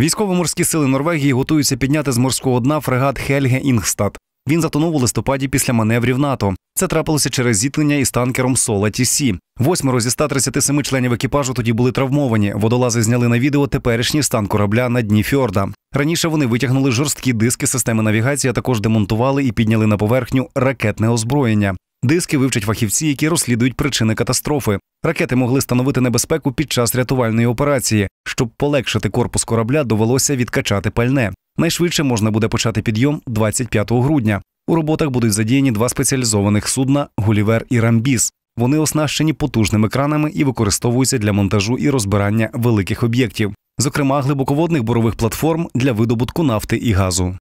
Військово-морські сили Норвегії готуються підняти з морського дна фрегат Хельге Інгстад. Він затонув у листопаді після маневрів НАТО. Це трапилося через зіткнення із танкером Сола Тісі. Восьмеро зі 137 членів екіпажу тоді були травмовані. Водолази зняли на відео теперішній стан корабля на дні фьорда. Раніше вони витягнули жорсткі диски системи навігації, а також демонтували і підняли на поверхню ракетне озброєння. Диски вивчать фахівці, які розслідують причини катастрофи. Ракети могли становити небезпеку під час рятувальної операції. Щоб полегшити корпус корабля, довелося відкачати пальне. Найшвидше можна буде почати підйом 25 грудня. У роботах будуть задіяні два спеціалізованих судна Гулівер і Рамбіс. Вони оснащені потужними кранами і використовуються для монтажу і розбирання великих об'єктів, зокрема глибоководних бурових платформ для видобутку нафти і газу.